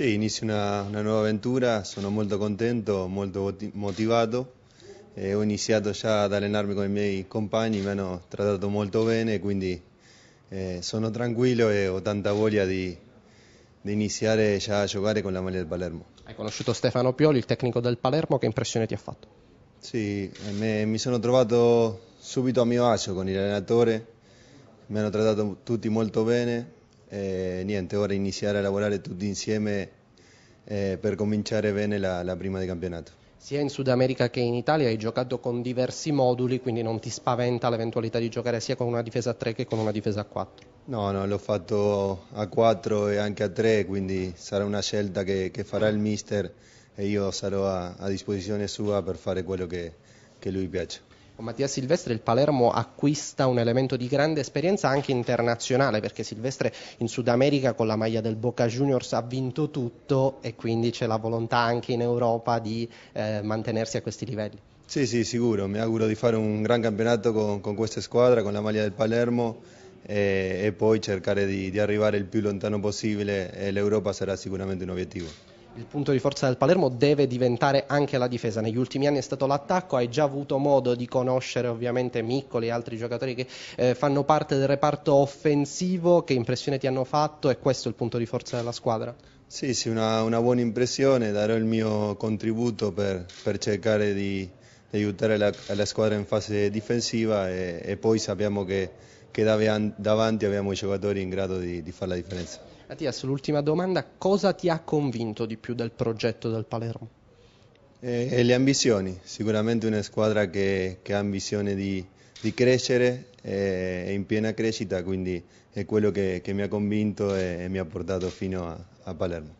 Sì, inizio una, una, nuova avventura, sono molto contento, molto motivato. Eh, ho iniziato già ad allenarmi con i miei compagni, mi hanno trattato molto bene, quindi eh, sono tranquillo e ho tanta voglia di, di, iniziare già a giocare con la maglia del Palermo. Hai conosciuto Stefano Pioli, il tecnico del Palermo, che impressione ti ha fatto? Sì, eh, me, mi sono trovato subito a mio agio con l'allenatore, mi hanno trattato tutti molto bene, eh, niente, ora iniziare a lavorare tutti insieme eh, per cominciare bene la, la prima di campionato. Sia in Sud America che in Italia hai giocato con diversi moduli, quindi non ti spaventa l'eventualità di giocare sia con una difesa a 3 che con una difesa a 4? No, no, l'ho fatto a 4 e anche a 3, quindi sarà una scelta che, che farà il mister e io sarò a, a disposizione sua per fare quello che, che lui piace. Con Mattia Silvestre il Palermo acquista un elemento di grande esperienza anche internazionale perché Silvestre in Sud America con la maglia del Boca Juniors ha vinto tutto e quindi c'è la volontà anche in Europa di eh, mantenersi a questi livelli. Sì, sì, sicuro, mi auguro di fare un gran campionato con, con questa squadra, con la maglia del Palermo e, e poi cercare di, di, arrivare il più lontano possibile l'Europa sarà sicuramente un obiettivo il punto di forza del Palermo deve diventare anche la difesa. Negli ultimi anni è stato l'attacco, hai già avuto modo di conoscere ovviamente Miccoli e altri giocatori che eh, fanno parte del reparto offensivo, che impressione ti hanno fatto e questo è il punto di forza della squadra? Sì, sì, una, una buona impressione, darò il mio contributo per, per cercare di, di aiutare la, la, squadra in fase difensiva e, e poi sappiamo che che davanti abbiamo i giocatori in grado di, di fare la differenza. Mattias, sull'ultima domanda, cosa ti ha convinto di più del progetto del Palermo? E, eh, e eh, le ambizioni, sicuramente una squadra che, che ha ambizione di, di crescere, eh, è in piena crescita, quindi è quello che, che mi ha convinto e, e mi ha portato fino a, a Palermo.